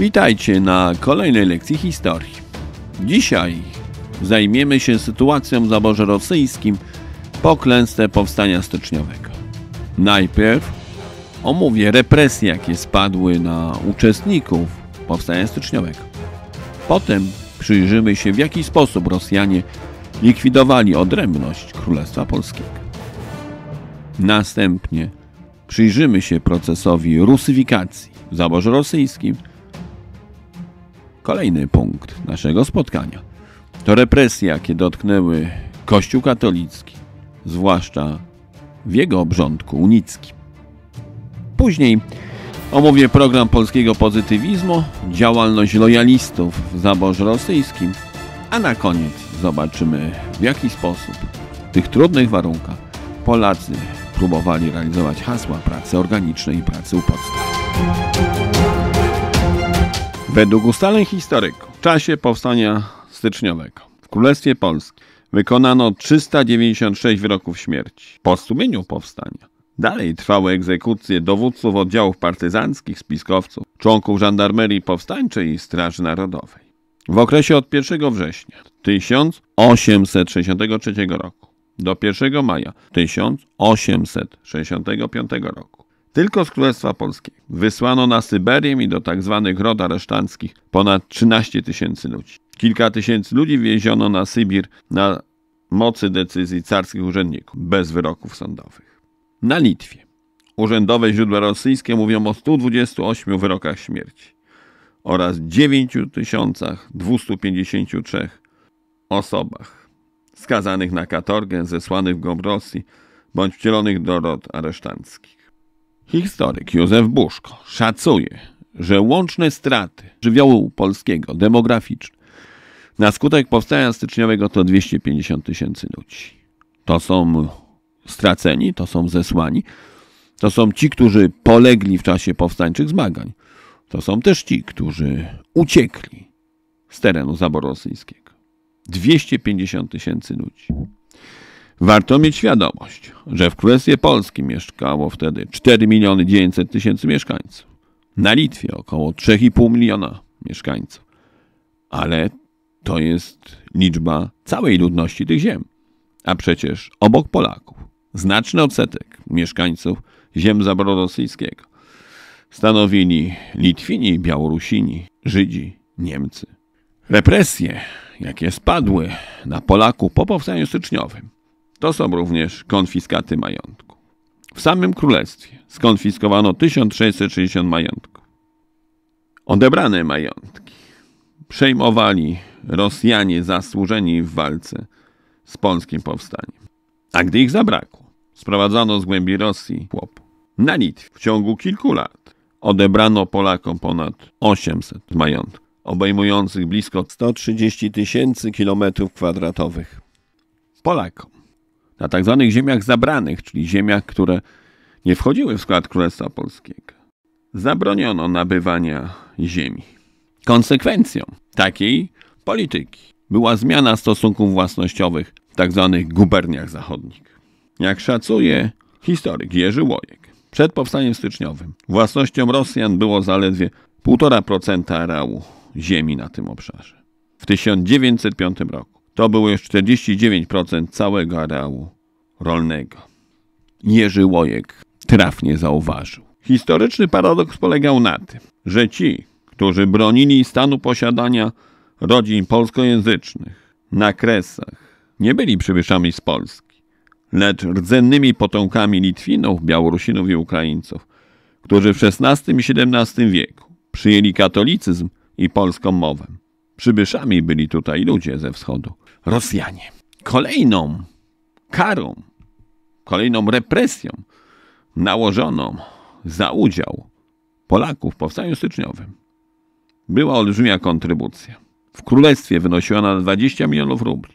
Witajcie na kolejnej lekcji historii. Dzisiaj zajmiemy się sytuacją w zaborze rosyjskim po klęsce powstania styczniowego. Najpierw omówię represje, jakie spadły na uczestników powstania styczniowego. Potem przyjrzymy się, w jaki sposób Rosjanie likwidowali odrębność Królestwa Polskiego. Następnie przyjrzymy się procesowi rusyfikacji w zaborze rosyjskim – kolejny punkt naszego spotkania. To represje, jakie dotknęły Kościół katolicki, zwłaszcza w jego obrządku unickim. Później omówię program polskiego pozytywizmu, działalność lojalistów w zaborze rosyjskim, a na koniec zobaczymy w jaki sposób w tych trudnych warunkach Polacy próbowali realizować hasła pracy organicznej i pracy u podstaw. Według ustaleń historyków w czasie powstania styczniowego w Królestwie Polskim wykonano 396 wyroków śmierci. Po stłumieniu powstania dalej trwały egzekucje dowódców oddziałów partyzanckich, spiskowców, członków żandarmerii powstańczej i Straży Narodowej. W okresie od 1 września 1863 roku do 1 maja 1865 roku tylko z Królestwa Polskiego. Wysłano na Syberię i do tzw. Tak zwanych rod aresztanckich ponad 13 tysięcy ludzi. Kilka tysięcy ludzi więziono na Sybir na mocy decyzji carskich urzędników, bez wyroków sądowych. Na Litwie. Urzędowe źródła rosyjskie mówią o 128 wyrokach śmierci oraz 9253 osobach skazanych na katorgę, zesłanych w głąb Rosji bądź wcielonych do rod aresztanckich. Historyk Józef Buszko szacuje, że łączne straty żywiołu polskiego demograficzne na skutek powstania styczniowego to 250 tysięcy ludzi. To są straceni, to są zesłani, to są ci, którzy polegli w czasie powstańczych zmagań. To są też ci, którzy uciekli z terenu zaboru rosyjskiego. 250 tysięcy ludzi. Warto mieć świadomość, że w Królestwie Polskim mieszkało wtedy 4 miliony 900 tysięcy mieszkańców. Na Litwie około 3,5 miliona mieszkańców. Ale to jest liczba całej ludności tych ziem. A przecież obok Polaków znaczny odsetek mieszkańców ziem zaboru stanowili Litwini, Białorusini, Żydzi, Niemcy. Represje, jakie spadły na Polaków po powstaniu styczniowym, to są również konfiskaty majątku. W samym królestwie skonfiskowano 1660 majątków. Odebrane majątki przejmowali Rosjanie zasłużeni w walce z polskim powstaniem. A gdy ich zabrakło, sprowadzano z głębi Rosji chłop. Na Litwie w ciągu kilku lat odebrano Polakom ponad 800 majątków, obejmujących blisko 130 tysięcy kilometrów kwadratowych. Polakom na tak zwanych ziemiach zabranych, czyli ziemiach, które nie wchodziły w skład Królestwa Polskiego, zabroniono nabywania ziemi. Konsekwencją takiej polityki była zmiana stosunków własnościowych w tak zwanych guberniach zachodnich. Jak szacuje historyk Jerzy Łojek, przed powstaniem styczniowym własnością Rosjan było zaledwie 1,5% areału ziemi na tym obszarze. W 1905 roku to było już 49% całego areału rolnego. Jerzy Łojek trafnie zauważył. Historyczny paradoks polegał na tym, że ci, którzy bronili stanu posiadania rodzin polskojęzycznych na Kresach, nie byli przybyszami z Polski, lecz rdzennymi potomkami Litwinów, Białorusinów i Ukraińców, którzy w XVI i XVII wieku przyjęli katolicyzm i polską mowę. Przybyszami byli tutaj ludzie ze wschodu. Rosjanie. Kolejną karą, kolejną represją nałożoną za udział Polaków w Powstaniu Styczniowym była olbrzymia kontrybucja. W Królestwie wynosiła ona 20 milionów rubli,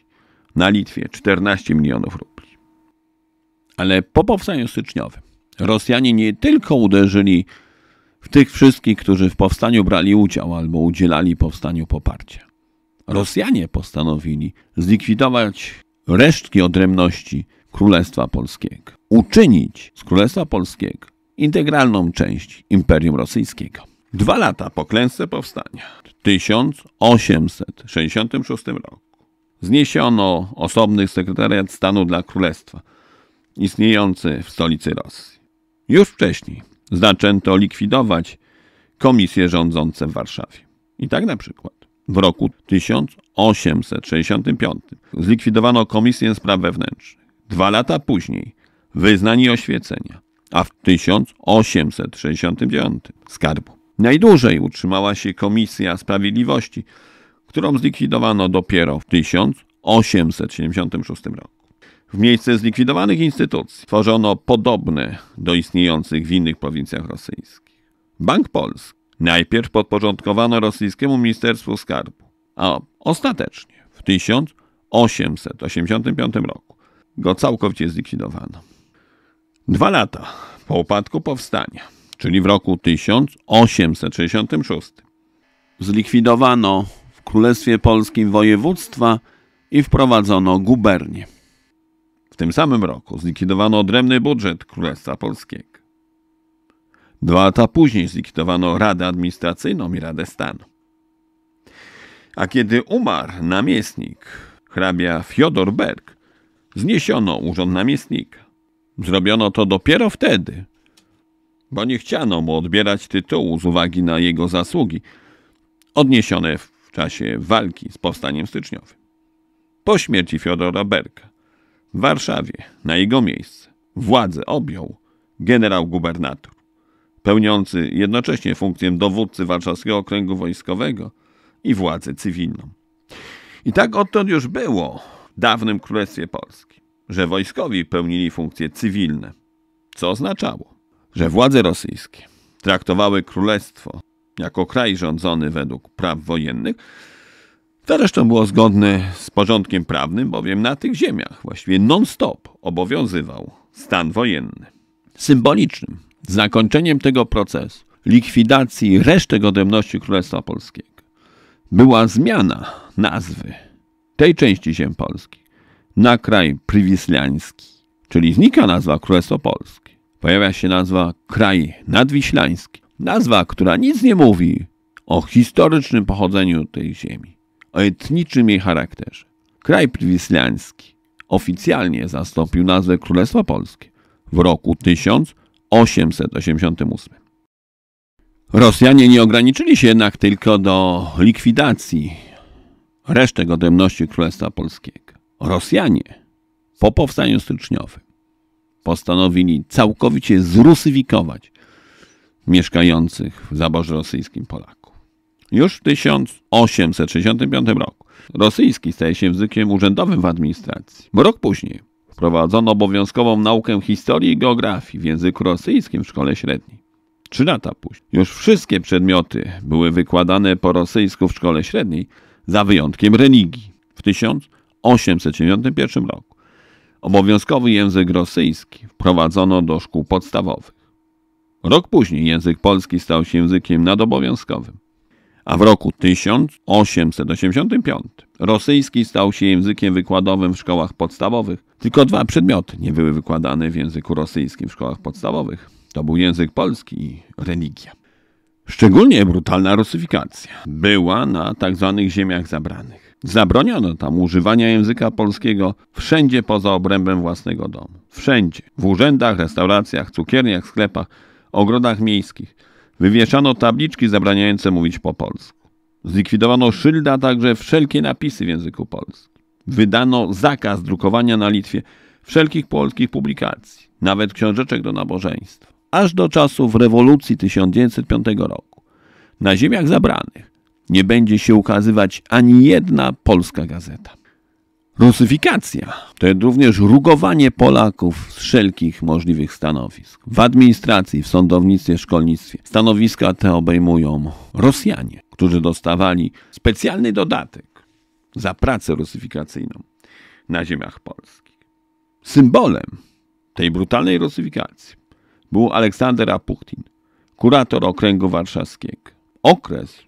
na Litwie 14 milionów rubli. Ale po Powstaniu Styczniowym Rosjanie nie tylko uderzyli w tych wszystkich, którzy w powstaniu brali udział albo udzielali powstaniu poparcia. Rosjanie postanowili zlikwidować resztki odrębności Królestwa Polskiego, uczynić z Królestwa Polskiego integralną część Imperium Rosyjskiego. Dwa lata po klęsce powstania, w 1866 roku, zniesiono osobny sekretariat stanu dla królestwa, istniejący w stolicy Rosji. Już wcześniej zaczęto likwidować komisje rządzące w Warszawie. I tak na przykład w roku 1865 zlikwidowano Komisję Spraw Wewnętrznych. Dwa lata później wyznań i oświecenia, a w 1869 skarbu. Najdłużej utrzymała się Komisja Sprawiedliwości, którą zlikwidowano dopiero w 1876 roku. W miejsce zlikwidowanych instytucji tworzono podobne do istniejących w innych prowincjach rosyjskich. Bank Polski Najpierw podporządkowano rosyjskiemu Ministerstwu Skarbu, a ostatecznie w 1885 roku go całkowicie zlikwidowano. Dwa lata po upadku powstania, czyli w roku 1866, zlikwidowano w Królestwie Polskim województwa i wprowadzono gubernię. W tym samym roku zlikwidowano odrębny budżet Królestwa Polskiego. Dwa lata później zlikwidowano Radę Administracyjną i Radę Stanu. A kiedy umarł namiestnik hrabia Fiodor Berg, zniesiono urząd namiestnika. Zrobiono to dopiero wtedy, bo nie chciano mu odbierać tytułu z uwagi na jego zasługi, odniesione w czasie walki z powstaniem styczniowym. Po śmierci Fiodora Berka w Warszawie na jego miejsce władzę objął generał gubernator pełniący jednocześnie funkcję dowódcy Warszawskiego Okręgu Wojskowego i władzę cywilną. I tak odtąd już było w dawnym Królestwie Polski, że wojskowi pełnili funkcje cywilne, co oznaczało, że władze rosyjskie traktowały królestwo jako kraj rządzony według praw wojennych, to zresztą było zgodne z porządkiem prawnym, bowiem na tych ziemiach właściwie non-stop obowiązywał stan wojenny. Symbolicznym Zakończeniem tego procesu, likwidacji reszty godności Królestwa Polskiego, była zmiana nazwy tej części ziem Polski na kraj prywislański, czyli znika nazwa Królestwo Polskie. Pojawia się nazwa kraj nadwiślański, nazwa, która nic nie mówi o historycznym pochodzeniu tej ziemi, o etnicznym jej charakterze. Kraj prywislański oficjalnie zastąpił nazwę Królestwa Polskie w roku 1000 1888. Rosjanie nie ograniczyli się jednak tylko do likwidacji resztek odemności Królestwa Polskiego. Rosjanie po powstaniu styczniowym postanowili całkowicie zrusyfikować mieszkających w zaborze rosyjskim Polaków. Już w 1865 roku rosyjski staje się językiem urzędowym w administracji, bo rok później Wprowadzono obowiązkową naukę historii i geografii w języku rosyjskim w szkole średniej. Trzy lata później. Już wszystkie przedmioty były wykładane po rosyjsku w szkole średniej, za wyjątkiem religii. W 1891 roku obowiązkowy język rosyjski wprowadzono do szkół podstawowych. Rok później język polski stał się językiem nadobowiązkowym a w roku 1885 rosyjski stał się językiem wykładowym w szkołach podstawowych. Tylko dwa przedmioty nie były wykładane w języku rosyjskim w szkołach podstawowych. To był język polski i religia. Szczególnie brutalna rusyfikacja była na tzw. Tak ziemiach zabranych. Zabroniono tam używania języka polskiego wszędzie poza obrębem własnego domu. Wszędzie. W urzędach, restauracjach, cukierniach, sklepach, ogrodach miejskich – Wywieszano tabliczki zabraniające mówić po polsku. Zlikwidowano szylda, także wszelkie napisy w języku polskim. Wydano zakaz drukowania na Litwie wszelkich polskich publikacji, nawet książeczek do nabożeństwa, aż do czasów rewolucji 1905 roku. Na ziemiach zabranych nie będzie się ukazywać ani jedna polska gazeta. Rusyfikacja to również rugowanie Polaków z wszelkich możliwych stanowisk. W administracji, w sądownictwie, szkolnictwie. Stanowiska te obejmują Rosjanie, którzy dostawali specjalny dodatek za pracę rusyfikacyjną na ziemiach polskich. Symbolem tej brutalnej rusyfikacji był Aleksander Apuchtin, kurator okręgu warszawskiego. Okres,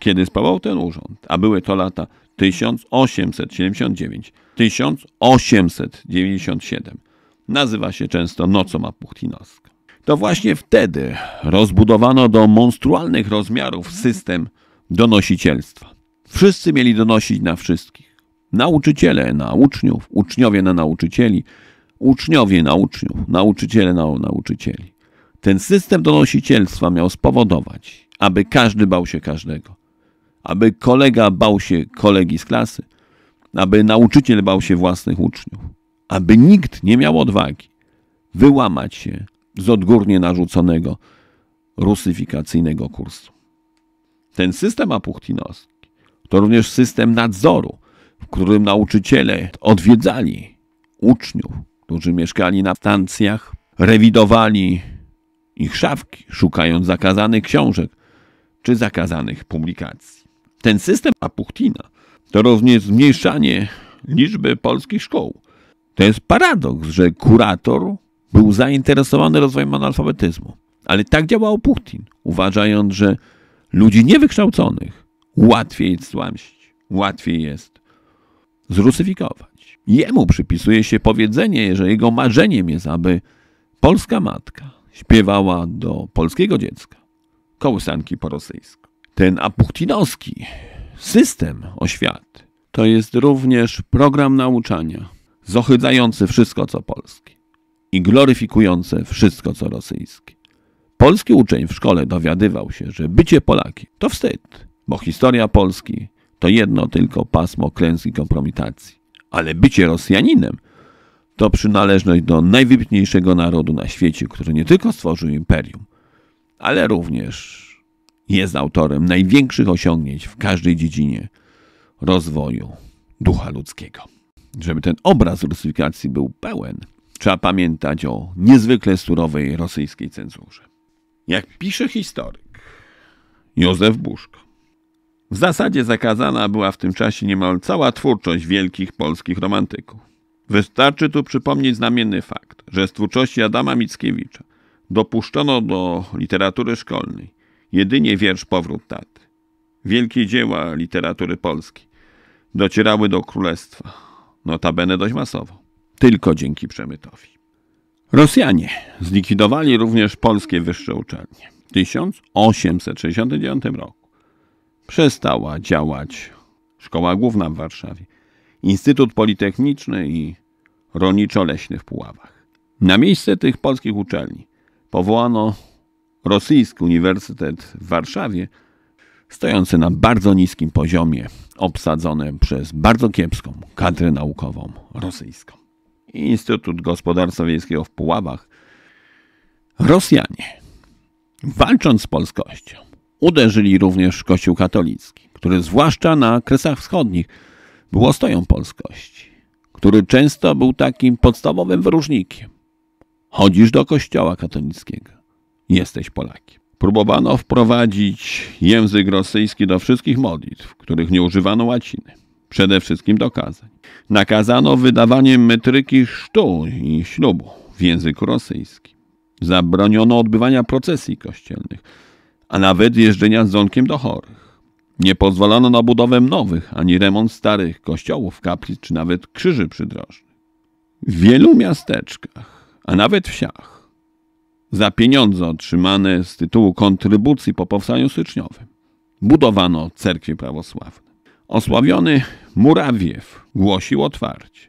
kiedy sprawował ten urząd, a były to lata 1879, 1897. Nazywa się często nocą apuchtinowską. To właśnie wtedy rozbudowano do monstrualnych rozmiarów system donosicielstwa. Wszyscy mieli donosić na wszystkich. Nauczyciele na uczniów, uczniowie na nauczycieli, uczniowie na uczniów, nauczyciele na nauczycieli. Ten system donosicielstwa miał spowodować, aby każdy bał się każdego, aby kolega bał się kolegi z klasy, aby nauczyciel bał się własnych uczniów, aby nikt nie miał odwagi wyłamać się z odgórnie narzuconego rusyfikacyjnego kursu. Ten system apuchtinowski to również system nadzoru, w którym nauczyciele odwiedzali uczniów, którzy mieszkali na stancjach, rewidowali ich szafki, szukając zakazanych książek czy zakazanych publikacji. Ten system Apuchtina to również zmniejszanie liczby polskich szkół. To jest paradoks, że kurator był zainteresowany rozwojem analfabetyzmu. Ale tak działał Putin, uważając, że ludzi niewykształconych łatwiej jest złamść, łatwiej jest zrusyfikować. Jemu przypisuje się powiedzenie, że jego marzeniem jest, aby polska matka śpiewała do polskiego dziecka kołysanki po rosyjsku. Ten apuchtinowski system oświaty to jest również program nauczania zohydzający wszystko, co polskie i gloryfikujące wszystko, co rosyjskie. Polski uczeń w szkole dowiadywał się, że bycie Polakiem to wstyd, bo historia Polski to jedno tylko pasmo klęsk i kompromitacji. Ale bycie Rosjaninem to przynależność do najwybitniejszego narodu na świecie, który nie tylko stworzył imperium, ale również jest autorem największych osiągnięć w każdej dziedzinie rozwoju ducha ludzkiego. Żeby ten obraz rusyfikacji był pełen, trzeba pamiętać o niezwykle surowej rosyjskiej cenzurze. Jak pisze historyk Józef Buszko, w zasadzie zakazana była w tym czasie niemal cała twórczość wielkich polskich romantyków. Wystarczy tu przypomnieć znamienny fakt, że z twórczości Adama Mickiewicza dopuszczono do literatury szkolnej jedynie wiersz Powrót Taty. Wielkie dzieła literatury polskiej docierały do królestwa, notabene dość masowo, tylko dzięki przemytowi. Rosjanie zlikwidowali również polskie wyższe uczelnie. W 1869 roku przestała działać Szkoła Główna w Warszawie, Instytut Politechniczny i Rolniczo-Leśny w Puławach. Na miejsce tych polskich uczelni powołano Rosyjski Uniwersytet w Warszawie, stojący na bardzo niskim poziomie, obsadzony przez bardzo kiepską kadrę naukową rosyjską. Instytut Gospodarstwa Wiejskiego w Puławach. Rosjanie, walcząc z polskością, uderzyli również w Kościół katolicki, który zwłaszcza na Kresach Wschodnich był ostoją polskości, który często był takim podstawowym wyróżnikiem. Chodzisz do kościoła katolickiego, jesteś Polakiem. Próbowano wprowadzić język rosyjski do wszystkich modlitw, których nie używano łaciny, przede wszystkim do kazań. Nakazano wydawanie metryki sztu i ślubu w języku rosyjskim. Zabroniono odbywania procesji kościelnych, a nawet jeżdżenia z dzwonkiem do chorych. Nie pozwolono na budowę nowych ani remont starych kościołów, kaplic czy nawet krzyży przydrożnych. W wielu miasteczkach, a nawet wsiach, za pieniądze otrzymane z tytułu kontrybucji po powstaniu styczniowym budowano cerkwie prawosławne. Osławiony Murawiew głosił otwarcie,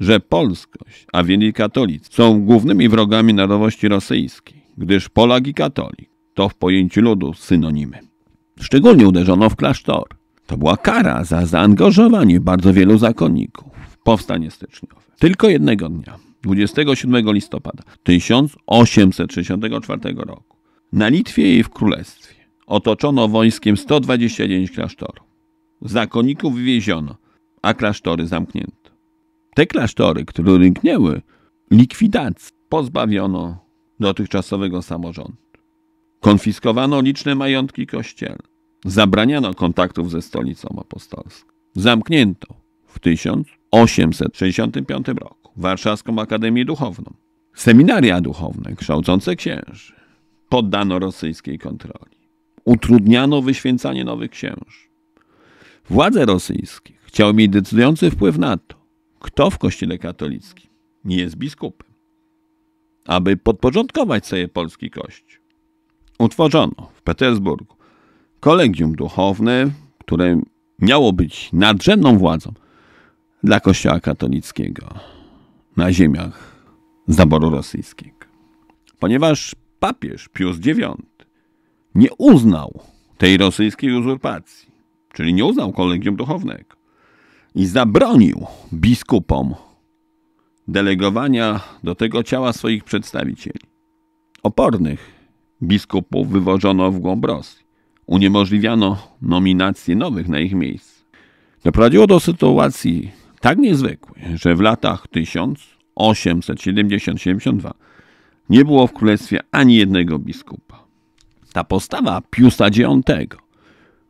że polskość, a więc i katolicy, są głównymi wrogami narodowości rosyjskiej, gdyż Polak i katolik to w pojęciu ludu synonimy. Szczególnie uderzono w klasztor. To była kara za zaangażowanie bardzo wielu zakonników w powstanie styczniowe. Tylko jednego dnia. 27 listopada 1864 roku na Litwie i w Królestwie otoczono wojskiem 129 klasztorów. Zakonników wywieziono, a klasztory zamknięto. Te klasztory, które ryknęły, likwidacji pozbawiono dotychczasowego samorządu. Konfiskowano liczne majątki kościelne. Zabraniano kontaktów ze stolicą apostolską. Zamknięto w 1865 roku Warszawską Akademię Duchowną, seminaria duchowne kształcące księży poddano rosyjskiej kontroli. Utrudniano wyświęcanie nowych księży. Władze rosyjskie chciały mieć decydujący wpływ na to, kto w Kościele katolickim nie jest biskupem, aby podporządkować sobie polski Kościół. Utworzono w Petersburgu kolegium duchowne, które miało być nadrzędną władzą dla Kościoła katolickiego na ziemiach zaboru rosyjskiego. Ponieważ papież Pius IX nie uznał tej rosyjskiej uzurpacji, czyli nie uznał kolegium duchownego i zabronił biskupom delegowania do tego ciała swoich przedstawicieli. Opornych biskupów wywożono w głąb Rosji. Uniemożliwiano nominację nowych na ich miejsce. Doprowadziło do sytuacji tak niezwykły, że w latach 1870-72 nie było w królestwie ani jednego biskupa. Ta postawa Piusa IX,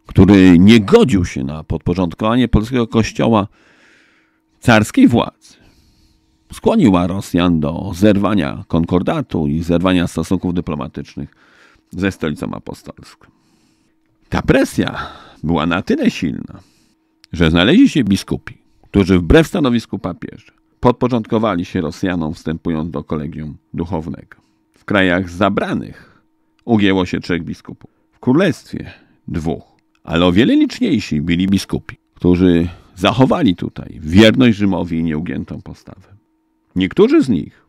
który nie godził się na podporządkowanie polskiego kościoła carskiej władzy, skłoniła Rosjan do zerwania konkordatu i zerwania stosunków dyplomatycznych ze stolicą apostolską. Ta presja była na tyle silna, że znaleźli się biskupi, którzy wbrew stanowisku papieża podporządkowali się Rosjanom, wstępując do kolegium duchownego. W krajach zabranych ugięło się trzech biskupów, w królestwie dwóch, ale o wiele liczniejsi byli biskupi, którzy zachowali tutaj wierność Rzymowi i nieugiętą postawę. Niektórzy z nich,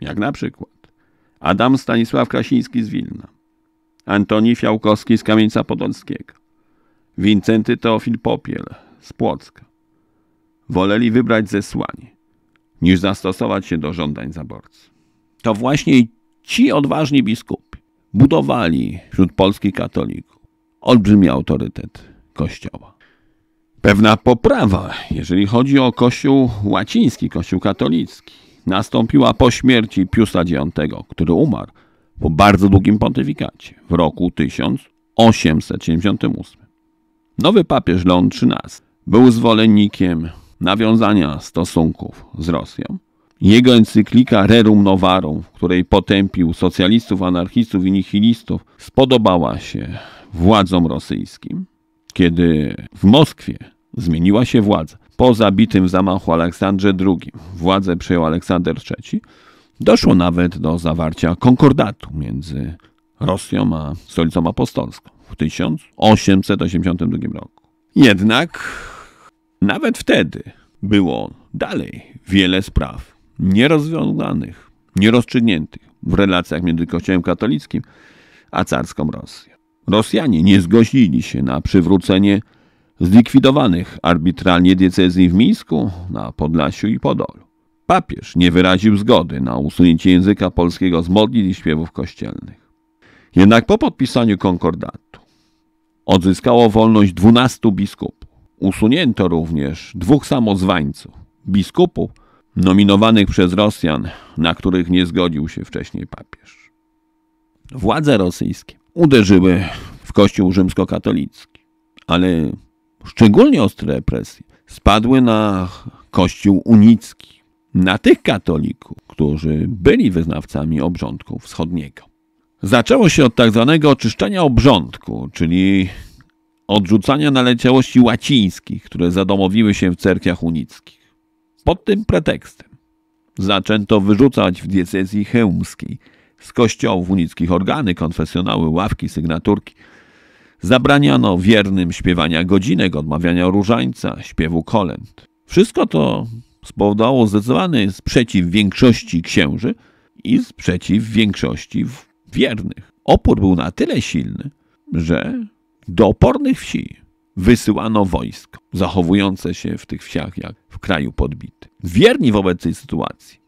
jak na przykład Adam Stanisław Krasiński z Wilna, Antoni Fiałkowski z Kamieńca Podolskiego, Wincenty Teofil Popiel z Płocka, woleli wybrać zesłanie, niż zastosować się do żądań zaborcy. To właśnie ci odważni biskupi budowali wśród polskich katolików olbrzymi autorytet Kościoła. Pewna poprawa, jeżeli chodzi o Kościół łaciński, Kościół katolicki, nastąpiła po śmierci Piusa IX, który umarł po bardzo długim pontyfikacie w roku 1878. Nowy papież Leon XIII był zwolennikiem nawiązania stosunków z Rosją. Jego encyklika Rerum Novarum, w której potępił socjalistów, anarchistów i nihilistów, spodobała się władzom rosyjskim. Kiedy w Moskwie zmieniła się władza, po zabitym zamachu Aleksandrze II władzę przejął Aleksander III, doszło nawet do zawarcia konkordatu między Rosją a Stolicą Apostolską w 1882 roku. Jednak nawet wtedy było dalej wiele spraw nierozwiązanych, nierozstrzygniętych w relacjach między Kościołem katolickim a carską Rosją. Rosjanie nie zgodzili się na przywrócenie zlikwidowanych arbitralnie diecezji w Mińsku, na Podlasiu i Podolu. Papież nie wyraził zgody na usunięcie języka polskiego z modlitw i śpiewów kościelnych. Jednak po podpisaniu konkordatu odzyskało wolność 12 biskupów Usunięto również dwóch samozwańców, biskupów, nominowanych przez Rosjan, na których nie zgodził się wcześniej papież. Władze rosyjskie uderzyły w kościół rzymskokatolicki, ale szczególnie ostre represje spadły na kościół unicki, na tych katolików, którzy byli wyznawcami obrządku wschodniego. Zaczęło się od tak zwanego oczyszczenia obrządku, czyli odrzucania naleciałości łacińskich, które zadomowiły się w cerkwiach unickich. Pod tym pretekstem zaczęto wyrzucać w diecezji chełmskiej z kościołów unickich organy, konfesjonały, ławki, sygnaturki. Zabraniano wiernym śpiewania godzinek, odmawiania różańca, śpiewu kolęd. Wszystko to spowodowało zdecydowany sprzeciw większości księży i sprzeciw większości wiernych. Opór był na tyle silny, że do opornych wsi wysyłano wojsko zachowujące się w tych wsiach jak w kraju podbity. Wierni wobec tej sytuacji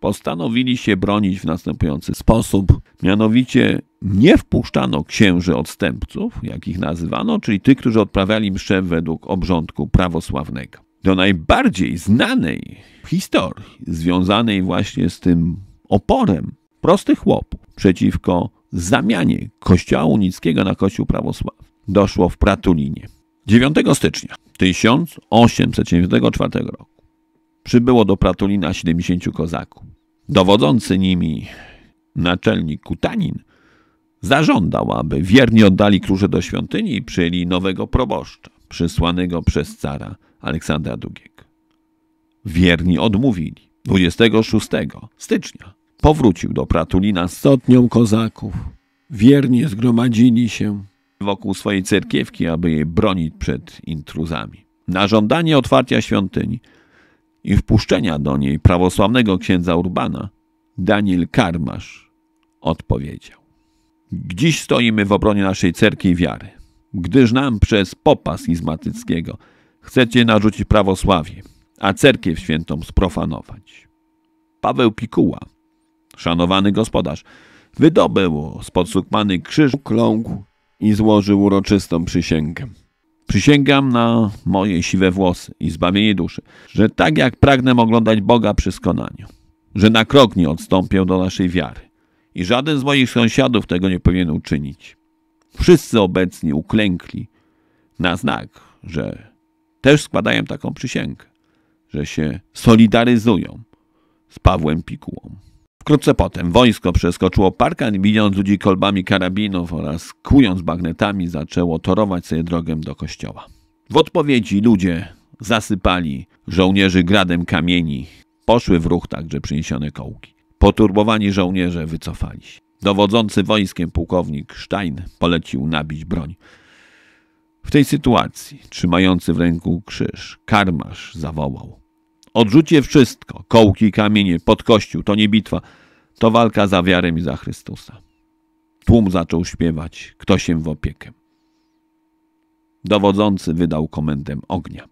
postanowili się bronić w następujący sposób, mianowicie nie wpuszczano księży odstępców, jak ich nazywano, czyli tych, którzy odprawiali mszę według obrządku prawosławnego. Do najbardziej znanej historii związanej właśnie z tym oporem prostych chłopów przeciwko zamianie kościoła unickiego na kościół prawosławny doszło w Pratulinie. 9 stycznia 1894 roku przybyło do Pratulina 70 kozaków. Dowodzący nimi naczelnik Kutanin zażądał, aby wierni oddali klucze do świątyni i przyjęli nowego proboszcza, przysłanego przez cara Aleksandra II. Wierni odmówili. 26 stycznia powrócił do Pratulina z sotnią kozaków. Wiernie zgromadzili się wokół swojej cerkiewki, aby jej bronić przed intruzami. Na żądanie otwarcia świątyni i wpuszczenia do niej prawosławnego księdza Urbana, Daniel Karmasz odpowiedział. Dziś stoimy w obronie naszej cerki wiary, gdyż nam przez popas izmatyckiego chcecie narzucić prawosławie, a cerkiew świętą sprofanować. Paweł Pikuła, szanowany gospodarz, wydobył spod sukmany krzyż, ukląkł i złożył uroczystą przysięgę. Przysięgam na moje siwe włosy i zbawienie duszy, że tak jak pragnę oglądać Boga przy skonaniu, że na krok nie odstąpię do naszej wiary i żaden z moich sąsiadów tego nie powinien uczynić. Wszyscy obecni uklękli na znak, że też składają taką przysięgę, że się solidaryzują z Pawłem Pikułą. Wkrótce potem wojsko przeskoczyło parkan, bijąc ludzi kolbami karabinów oraz kłując bagnetami zaczęło torować sobie drogę do kościoła. W odpowiedzi ludzie zasypali żołnierzy gradem kamieni. Poszły w ruch także przyniesione kołki. Poturbowani żołnierze wycofali się. Dowodzący wojskiem pułkownik Stein polecił nabić broń. W tej sytuacji, trzymający w ręku krzyż, karmasz zawołał – Odrzućcie wszystko, kołki, kamienie, pod kościół, to nie bitwa, to walka za wiarę i za Chrystusa. Tłum zaczął śpiewać, kto się w opiekę. Dowodzący wydał komendę ognia.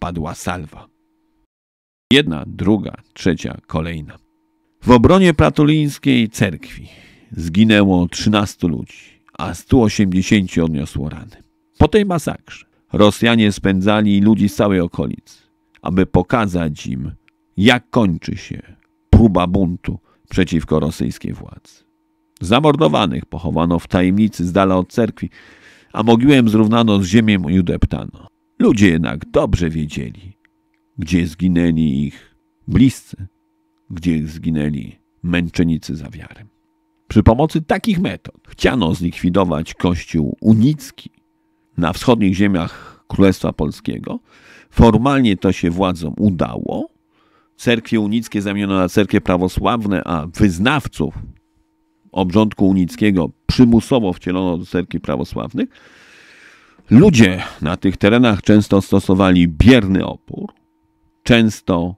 Padła salwa. Jedna, druga, trzecia, kolejna. W obronie pratulińskiej cerkwi zginęło 13 ludzi, a 180 odniosło rany. Po tej masakrze Rosjanie spędzali ludzi z całej okolicy aby pokazać im, jak kończy się próba buntu przeciwko rosyjskiej władzy. Zamordowanych pochowano w tajemnicy z dala od cerkwi, a mogiłem zrównano z ziemią i udeptano. Ludzie jednak dobrze wiedzieli, gdzie zginęli ich bliscy, gdzie zginęli męczennicy za wiarę. Przy pomocy takich metod chciano zlikwidować kościół unicki na wschodnich ziemiach Królestwa Polskiego. Formalnie to się władzom udało. Cerkwie unickie zamieniono na cerkwie prawosławne, a wyznawców obrządku unickiego przymusowo wcielono do cerkwi prawosławnych. Ludzie na tych terenach często stosowali bierny opór, często,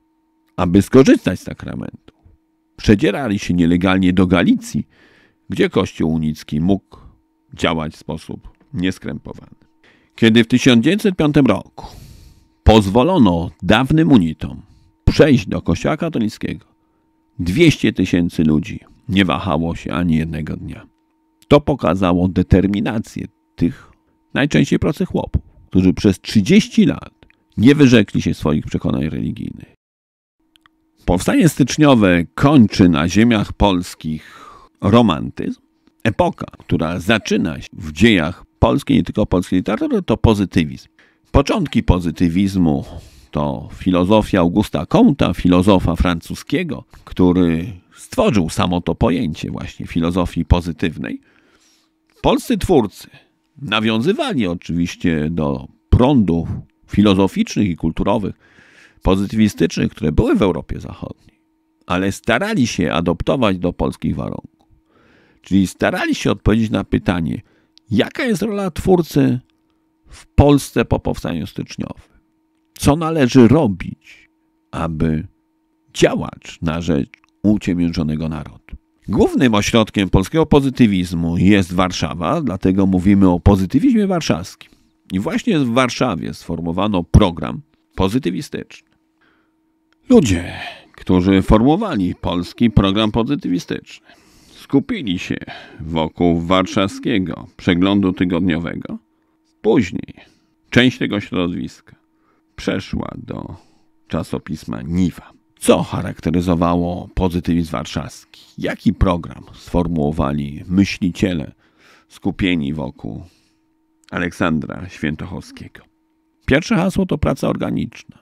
aby skorzystać z sakramentu. Przedzierali się nielegalnie do Galicji, gdzie Kościół unicki mógł działać w sposób nieskrępowany. Kiedy w 1905 roku pozwolono dawnym unitom przejść do Kościoła katolickiego, 200 tysięcy ludzi nie wahało się ani jednego dnia. To pokazało determinację tych najczęściej pracy chłopów, którzy przez 30 lat nie wyrzekli się swoich przekonań religijnych. Powstanie styczniowe kończy na ziemiach polskich romantyzm, epoka, która zaczyna się w dziejach polskiej, nie tylko polskiej literatury, to pozytywizm. Początki pozytywizmu to filozofia Augusta Comte, filozofa francuskiego, który stworzył samo to pojęcie właśnie filozofii pozytywnej. Polscy twórcy nawiązywali oczywiście do prądów filozoficznych i kulturowych, pozytywistycznych, które były w Europie Zachodniej, ale starali się adoptować do polskich warunków. Czyli starali się odpowiedzieć na pytanie, Jaka jest rola twórcy w Polsce po powstaniu styczniowym? Co należy robić, aby działać na rzecz uciemiężonego narodu? Głównym ośrodkiem polskiego pozytywizmu jest Warszawa, dlatego mówimy o pozytywizmie warszawskim. I właśnie w Warszawie sformowano program pozytywistyczny. Ludzie, którzy formowali polski program pozytywistyczny, skupili się wokół warszawskiego przeglądu tygodniowego. Później część tego środowiska przeszła do czasopisma Niwa. Co charakteryzowało pozytywizm warszawski? Jaki program sformułowali myśliciele skupieni wokół Aleksandra Świętochowskiego? Pierwsze hasło to praca organiczna.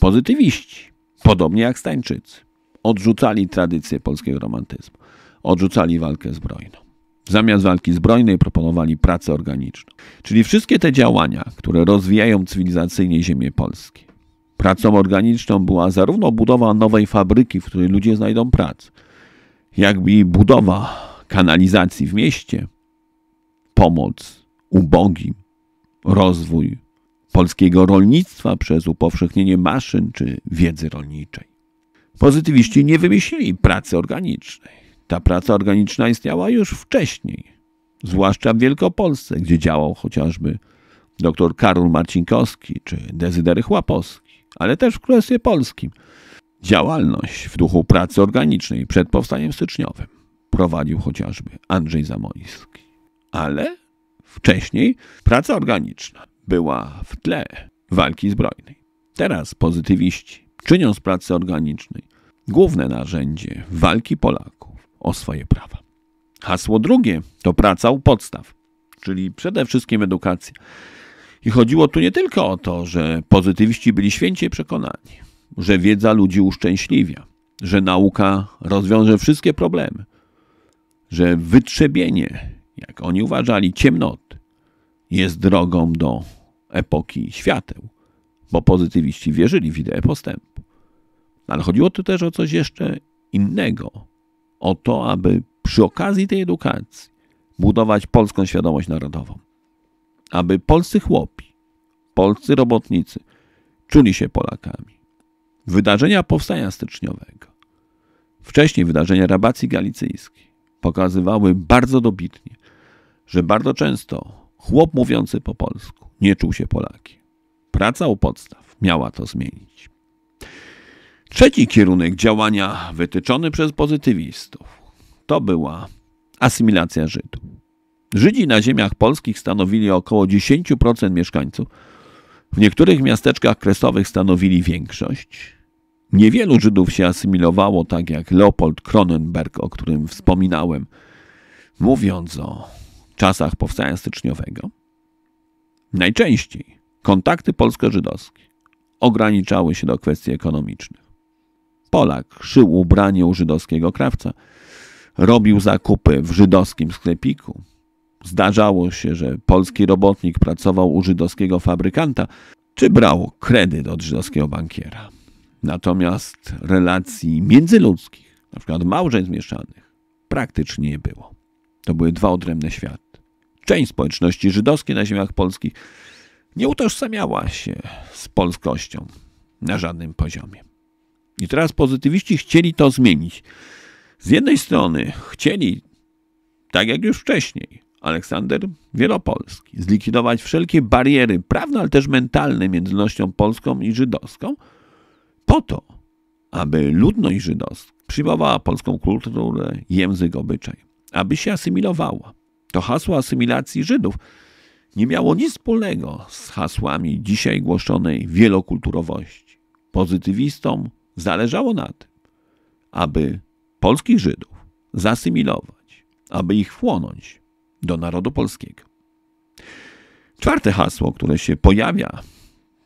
Pozytywiści, podobnie jak Stańczycy, odrzucali tradycję polskiego romantyzmu odrzucali walkę zbrojną. Zamiast walki zbrojnej proponowali pracę organiczną. Czyli wszystkie te działania, które rozwijają cywilizacyjnie ziemię Polski. Pracą organiczną była zarówno budowa nowej fabryki, w której ludzie znajdą pracę, jak i budowa kanalizacji w mieście, pomoc ubogim, rozwój polskiego rolnictwa przez upowszechnienie maszyn czy wiedzy rolniczej. Pozytywiści nie wymyślili pracy organicznej. Ta praca organiczna istniała już wcześniej, zwłaszcza w Wielkopolsce, gdzie działał chociażby dr Karol Marcinkowski czy Dezydery Chłapowski, ale też w Królestwie Polskim. Działalność w duchu pracy organicznej przed powstaniem styczniowym prowadził chociażby Andrzej Zamoyski. Ale wcześniej praca organiczna była w tle walki zbrojnej. Teraz pozytywiści czynią z pracy organicznej główne narzędzie walki Polaków o swoje prawa. Hasło drugie to praca u podstaw, czyli przede wszystkim edukacja. I chodziło tu nie tylko o to, że pozytywiści byli święcie przekonani, że wiedza ludzi uszczęśliwia, że nauka rozwiąże wszystkie problemy, że wytrzebienie, jak oni uważali, ciemnoty jest drogą do epoki świateł, bo pozytywiści wierzyli w ideę postępu. Ale chodziło tu też o coś jeszcze innego, o to, aby przy okazji tej edukacji budować polską świadomość narodową. Aby polscy chłopi, polscy robotnicy czuli się Polakami. Wydarzenia powstania styczniowego, wcześniej wydarzenia rabacji galicyjskiej pokazywały bardzo dobitnie, że bardzo często chłop mówiący po polsku nie czuł się Polakiem. Praca u podstaw miała to zmienić. Trzeci kierunek działania wytyczony przez pozytywistów to była asymilacja Żydów. Żydzi na ziemiach polskich stanowili około 10% mieszkańców. W niektórych miasteczkach kresowych stanowili większość. Niewielu Żydów się asymilowało, tak jak Leopold Kronenberg, o którym wspominałem, mówiąc o czasach powstania styczniowego. Najczęściej kontakty polsko-żydowskie ograniczały się do kwestii ekonomicznych. Polak, szył ubranie u żydowskiego krawca, robił zakupy w żydowskim sklepiku. Zdarzało się, że polski robotnik pracował u żydowskiego fabrykanta czy brał kredyt od żydowskiego bankiera. Natomiast relacji międzyludzkich, na przykład małżeństw mieszanych, praktycznie nie było. To były dwa odrębne światy. Część społeczności żydowskiej na ziemiach polskich nie utożsamiała się z polskością na żadnym poziomie. I teraz pozytywiści chcieli to zmienić. Z jednej strony chcieli, tak jak już wcześniej, Aleksander Wielopolski, zlikwidować wszelkie bariery prawne, ale też mentalne między ludnością polską i żydowską, po to, aby ludność żydowska przyjmowała polską kulturę, język, obyczaj, aby się asymilowała. To hasło asymilacji Żydów nie miało nic wspólnego z hasłami dzisiaj głoszonej wielokulturowości. Pozytywistom Zależało na tym, aby polskich Żydów zasymilować, aby ich wchłonąć do narodu polskiego. Czwarte hasło, które się pojawia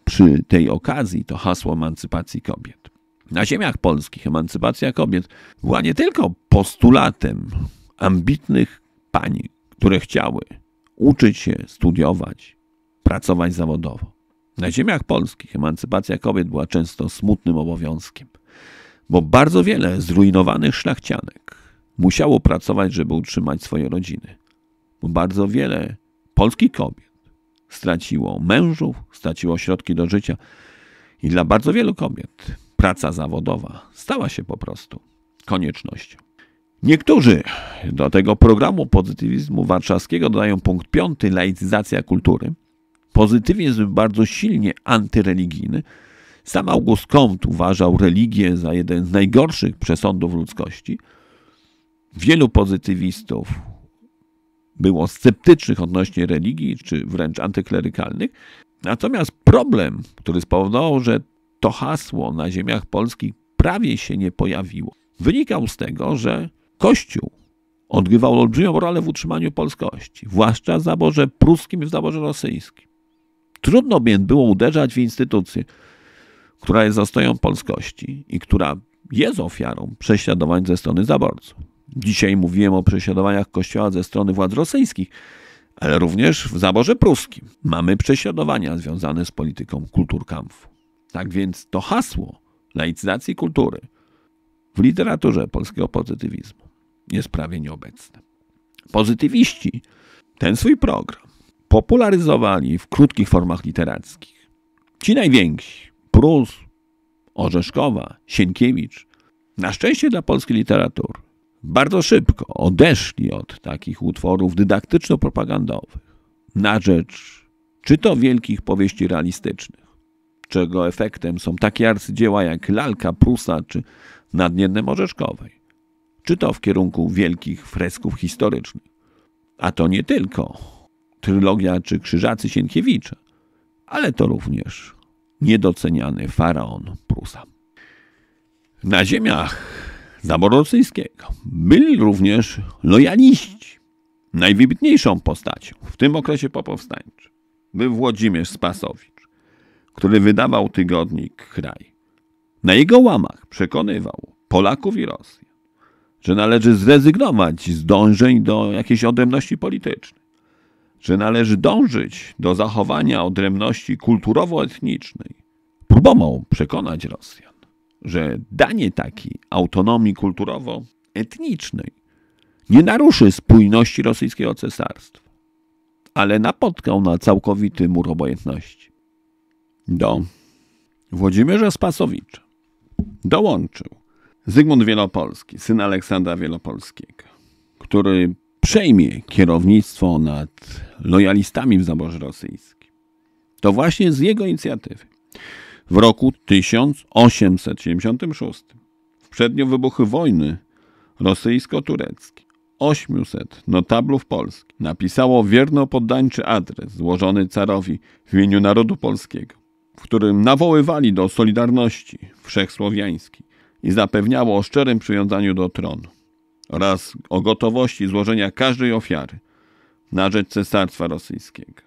przy tej okazji, to hasło emancypacji kobiet. Na ziemiach polskich emancypacja kobiet była nie tylko postulatem ambitnych pań, które chciały uczyć się, studiować, pracować zawodowo, na ziemiach polskich emancypacja kobiet była często smutnym obowiązkiem, bo bardzo wiele zrujnowanych szlachcianek musiało pracować, żeby utrzymać swoje rodziny. Bo bardzo wiele polskich kobiet straciło mężów, straciło środki do życia. I dla bardzo wielu kobiet praca zawodowa stała się po prostu koniecznością. Niektórzy do tego programu pozytywizmu warszawskiego dodają punkt piąty laicyzacja kultury – Pozytywizm bardzo silnie antyreligijny. Sam August Comte uważał religię za jeden z najgorszych przesądów ludzkości. Wielu pozytywistów było sceptycznych odnośnie religii, czy wręcz antyklerykalnych. Natomiast problem, który spowodował, że to hasło na ziemiach polskich prawie się nie pojawiło, wynikał z tego, że Kościół odgrywał olbrzymią rolę w utrzymaniu polskości, zwłaszcza w zaborze pruskim i w zaborze rosyjskim. Trudno więc było uderzać w instytucję, która jest zastoją polskości i która jest ofiarą prześladowań ze strony zaborców. Dzisiaj mówiłem o prześladowaniach Kościoła ze strony władz rosyjskich, ale również w zaborze pruskim mamy prześladowania związane z polityką kulturkampfu. Tak więc to hasło laicyzacji kultury w literaturze polskiego pozytywizmu jest prawie nieobecne. Pozytywiści ten swój program popularyzowali w krótkich formach literackich. Ci najwięksi Prus, Orzeszkowa, Sienkiewicz na szczęście dla polskiej literatury bardzo szybko odeszli od takich utworów dydaktyczno-propagandowych na rzecz czy to wielkich powieści realistycznych, czego efektem są takie arcydzieła jak Lalka Prusa czy Nad Orzeszkowej, czy to w kierunku wielkich fresków historycznych. A to nie tylko trylogia czy Krzyżacy Sienkiewicza, ale to również niedoceniany faraon Prusa. Na ziemiach rosyjskiego byli również lojaliści. Najwybitniejszą postacią w tym okresie popowstańczym był Włodzimierz Spasowicz, który wydawał tygodnik Kraj. Na jego łamach przekonywał Polaków i Rosjan, że należy zrezygnować z dążeń do jakiejś odrębności politycznej że należy dążyć do zachowania odrębności kulturowo-etnicznej, próbował przekonać Rosjan, że danie takiej autonomii kulturowo-etnicznej nie naruszy spójności rosyjskiego cesarstwa, ale napotkał na całkowity mur obojętności. Do Włodzimierza Spasowicza dołączył Zygmunt Wielopolski, syn Aleksandra Wielopolskiego, który przejmie kierownictwo nad lojalistami w zaborze rosyjskim. To właśnie z jego inicjatywy w roku 1876, w przedniu wybuchu wojny rosyjsko-tureckiej, 800 notablów Polski napisało wierno-poddańczy adres złożony carowi w imieniu narodu polskiego, w którym nawoływali do solidarności wszechsłowiańskiej i zapewniało o szczerym przywiązaniu do tronu oraz o gotowości złożenia każdej ofiary na rzecz cesarstwa rosyjskiego.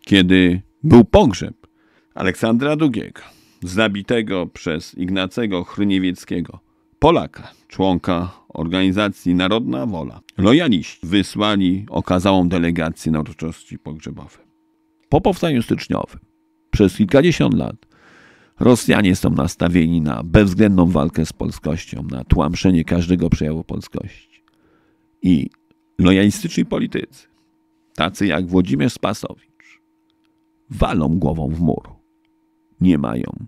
Kiedy był pogrzeb Aleksandra II, zabitego przez Ignacego Chryniewieckiego, Polaka, członka organizacji Narodna Wola, lojaliści wysłali okazałą delegację na uroczystości pogrzebowe. Po powstaniu styczniowym przez kilkadziesiąt lat Rosjanie są nastawieni na bezwzględną walkę z polskością, na tłamszenie każdego przejawu polskości. I lojalistyczni politycy, tacy jak Włodzimierz Spasowicz, walą głową w mur. Nie mają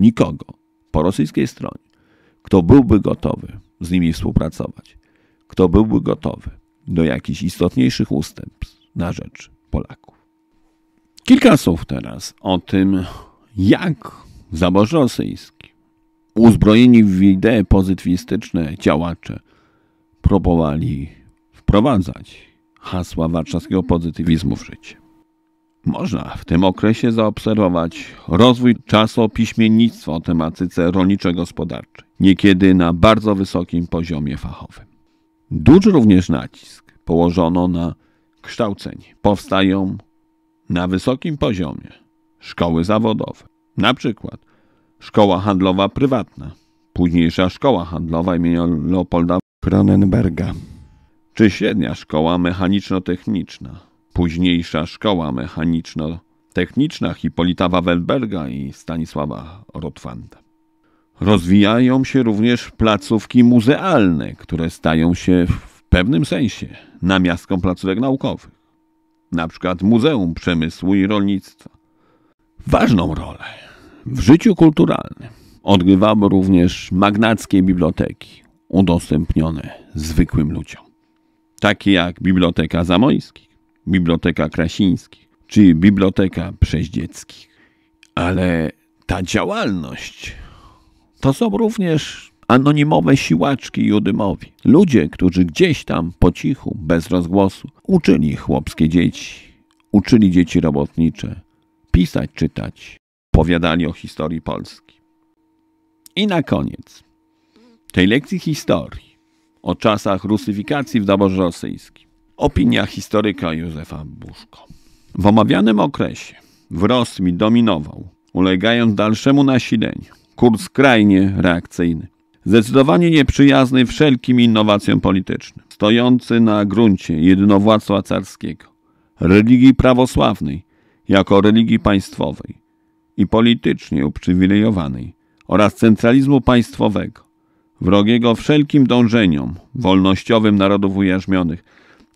nikogo po rosyjskiej stronie, kto byłby gotowy z nimi współpracować, kto byłby gotowy do jakichś istotniejszych ustępstw na rzecz Polaków. Kilka słów teraz o tym, jak zaborz rosyjski, uzbrojeni w idee pozytywistyczne działacze próbowali wprowadzać hasła warszawskiego pozytywizmu w życie. Można w tym okresie zaobserwować rozwój czasopiśmiennictwa o tematyce rolniczo-gospodarczej, niekiedy na bardzo wysokim poziomie fachowym. Duży również nacisk położono na kształcenie. Powstają na wysokim poziomie szkoły zawodowe, na przykład szkoła handlowa prywatna, późniejsza szkoła handlowa imienia Leopolda Kronenberga, czy średnia szkoła mechaniczno-techniczna, późniejsza szkoła mechaniczno-techniczna Hipolita Wawelberga i Stanisława Rotwanda. Rozwijają się również placówki muzealne, które stają się w pewnym sensie namiastką placówek naukowych, na przykład Muzeum Przemysłu i Rolnictwa. Ważną rolę w życiu kulturalnym odgrywano również magnackie biblioteki, udostępnione zwykłym ludziom. Takie jak Biblioteka Zamojskich, Biblioteka Krasińskich czy Biblioteka Przeździeckich. Ale ta działalność to są również anonimowe siłaczki Judymowi. Ludzie, którzy gdzieś tam po cichu, bez rozgłosu, uczyli chłopskie dzieci, uczyli dzieci robotnicze pisać, czytać, opowiadali o historii Polski. I na koniec tej lekcji historii o czasach rusyfikacji w doborze rosyjskim. Opinia historyka Józefa Buszko. W omawianym okresie w Rosji dominował, ulegając dalszemu nasileniu, kurs skrajnie reakcyjny, zdecydowanie nieprzyjazny wszelkim innowacjom politycznym, stojący na gruncie jednowładztwa carskiego, religii prawosławnej jako religii państwowej, i politycznie uprzywilejowanej oraz centralizmu państwowego, wrogiego wszelkim dążeniom wolnościowym narodów ujarzmionych,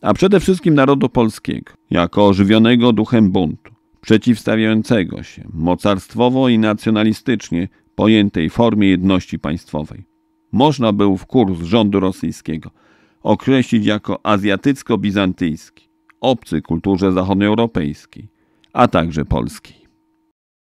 a przede wszystkim narodu polskiego, jako ożywionego duchem buntu, przeciwstawiającego się mocarstwowo i nacjonalistycznie pojętej formie jedności państwowej. Można był w kurs rządu rosyjskiego określić jako azjatycko-bizantyjski, obcy kulturze zachodnioeuropejskiej, a także polskiej.